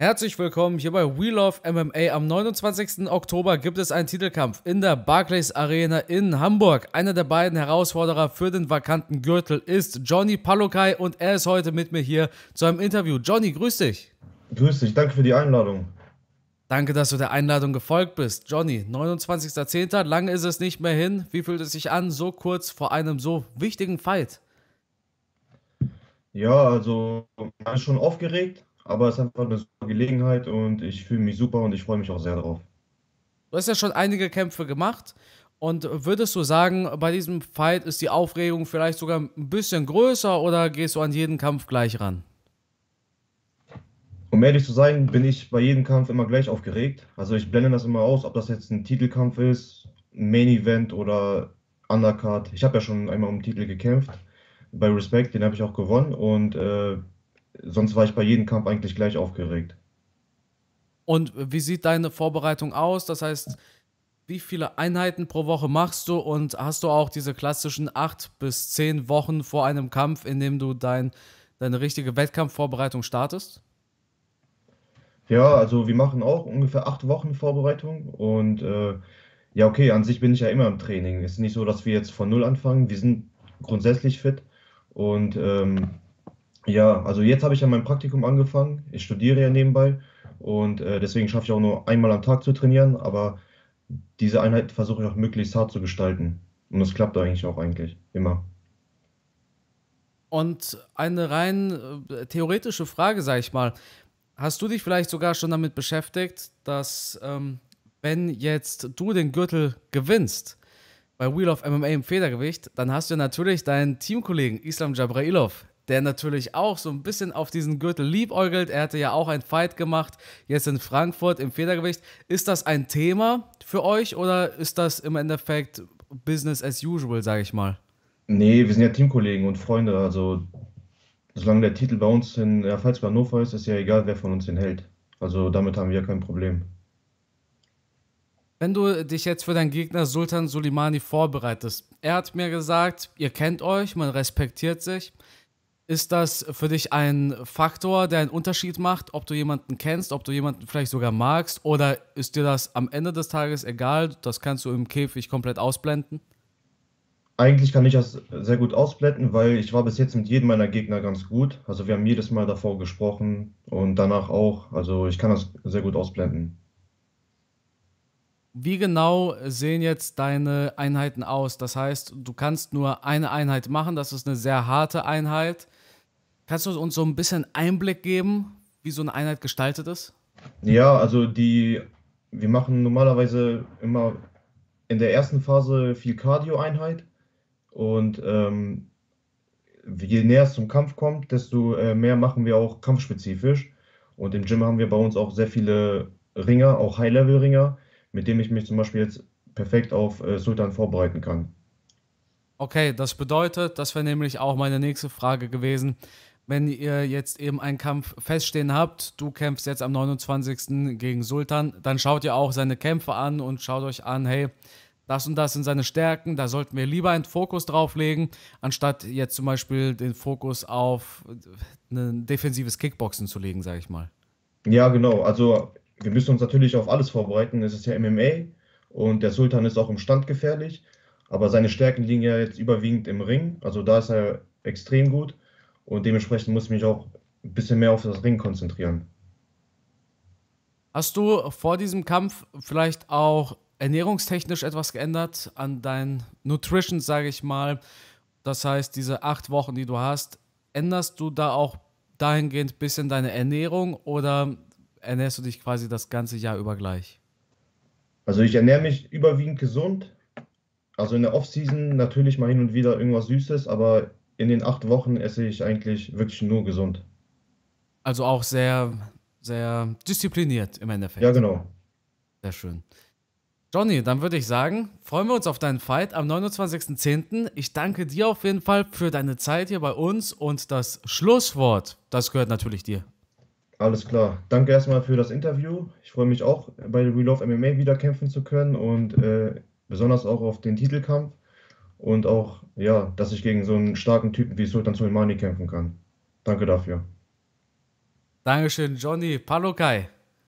Herzlich willkommen hier bei We Love MMA. Am 29. Oktober gibt es einen Titelkampf in der Barclays Arena in Hamburg. Einer der beiden Herausforderer für den vakanten Gürtel ist Johnny Palokai und er ist heute mit mir hier zu einem Interview. Johnny, grüß dich. Grüß dich, danke für die Einladung. Danke, dass du der Einladung gefolgt bist. Johnny, 29.10., lange ist es nicht mehr hin. Wie fühlt es sich an, so kurz vor einem so wichtigen Fight? Ja, also man ist schon aufgeregt, aber es ist einfach eine super Gelegenheit und ich fühle mich super und ich freue mich auch sehr drauf. Du hast ja schon einige Kämpfe gemacht und würdest du sagen, bei diesem Fight ist die Aufregung vielleicht sogar ein bisschen größer oder gehst du an jeden Kampf gleich ran? Um ehrlich zu sein, bin ich bei jedem Kampf immer gleich aufgeregt. Also ich blende das immer aus, ob das jetzt ein Titelkampf ist, Main Event oder Undercard. Ich habe ja schon einmal um Titel gekämpft bei Respect, den habe ich auch gewonnen und äh, sonst war ich bei jedem Kampf eigentlich gleich aufgeregt. Und wie sieht deine Vorbereitung aus? Das heißt, wie viele Einheiten pro Woche machst du und hast du auch diese klassischen acht bis zehn Wochen vor einem Kampf, in dem du dein, deine richtige Wettkampfvorbereitung startest? Ja, also wir machen auch ungefähr acht Wochen Vorbereitung und äh, ja, okay, an sich bin ich ja immer im Training. Es Ist nicht so, dass wir jetzt von null anfangen. Wir sind grundsätzlich fit und ähm, ja, also jetzt habe ich ja mein Praktikum angefangen. Ich studiere ja nebenbei und äh, deswegen schaffe ich auch nur einmal am Tag zu trainieren, aber diese Einheit versuche ich auch möglichst hart zu gestalten. Und das klappt eigentlich auch eigentlich immer. Und eine rein äh, theoretische Frage, sage ich mal. Hast du dich vielleicht sogar schon damit beschäftigt, dass ähm, wenn jetzt du den Gürtel gewinnst bei Wheel of MMA im Federgewicht, dann hast du natürlich deinen Teamkollegen Islam Jabrailov der natürlich auch so ein bisschen auf diesen Gürtel liebäugelt. Er hatte ja auch einen Fight gemacht, jetzt in Frankfurt im Federgewicht. Ist das ein Thema für euch oder ist das im Endeffekt Business as usual, sage ich mal? Nee, wir sind ja Teamkollegen und Freunde. Also, solange der Titel bei uns in, ja, falls bei Hannover ist, ist ja egal, wer von uns den hält. Also, damit haben wir ja kein Problem. Wenn du dich jetzt für deinen Gegner Sultan Soleimani vorbereitest, er hat mir gesagt, ihr kennt euch, man respektiert sich. Ist das für dich ein Faktor, der einen Unterschied macht, ob du jemanden kennst, ob du jemanden vielleicht sogar magst? Oder ist dir das am Ende des Tages egal? Das kannst du im Käfig komplett ausblenden? Eigentlich kann ich das sehr gut ausblenden, weil ich war bis jetzt mit jedem meiner Gegner ganz gut. Also wir haben jedes Mal davor gesprochen und danach auch. Also ich kann das sehr gut ausblenden. Wie genau sehen jetzt deine Einheiten aus? Das heißt, du kannst nur eine Einheit machen, das ist eine sehr harte Einheit. Kannst du uns so ein bisschen Einblick geben, wie so eine Einheit gestaltet ist? Ja, also die, wir machen normalerweise immer in der ersten Phase viel Cardio-Einheit und ähm, je näher es zum Kampf kommt, desto äh, mehr machen wir auch kampfspezifisch. Und im Gym haben wir bei uns auch sehr viele Ringer, auch High-Level-Ringer, mit denen ich mich zum Beispiel jetzt perfekt auf äh, Sultan vorbereiten kann. Okay, das bedeutet, das wäre nämlich auch meine nächste Frage gewesen wenn ihr jetzt eben einen Kampf feststehen habt, du kämpfst jetzt am 29. gegen Sultan, dann schaut ihr auch seine Kämpfe an und schaut euch an, hey, das und das sind seine Stärken, da sollten wir lieber einen Fokus drauf legen, anstatt jetzt zum Beispiel den Fokus auf äh, ein defensives Kickboxen zu legen, sage ich mal. Ja, genau. Also wir müssen uns natürlich auf alles vorbereiten. Es ist ja MMA und der Sultan ist auch im Stand gefährlich, aber seine Stärken liegen ja jetzt überwiegend im Ring. Also da ist er extrem gut. Und dementsprechend muss ich mich auch ein bisschen mehr auf das Ring konzentrieren. Hast du vor diesem Kampf vielleicht auch ernährungstechnisch etwas geändert an dein Nutrition, sage ich mal? Das heißt, diese acht Wochen, die du hast, änderst du da auch dahingehend ein bisschen deine Ernährung oder ernährst du dich quasi das ganze Jahr über gleich? Also ich ernähre mich überwiegend gesund. Also in der Offseason natürlich mal hin und wieder irgendwas Süßes, aber in den acht Wochen esse ich eigentlich wirklich nur gesund. Also auch sehr, sehr diszipliniert im Endeffekt. Ja, genau. Sehr schön. Johnny, dann würde ich sagen, freuen wir uns auf deinen Fight am 29.10. Ich danke dir auf jeden Fall für deine Zeit hier bei uns und das Schlusswort, das gehört natürlich dir. Alles klar. Danke erstmal für das Interview. Ich freue mich auch, bei Real Love MMA wieder kämpfen zu können und äh, besonders auch auf den Titelkampf und auch, ja, dass ich gegen so einen starken Typen wie Sultan Soleimani kämpfen kann. Danke dafür. Dankeschön, Johnny Palokai.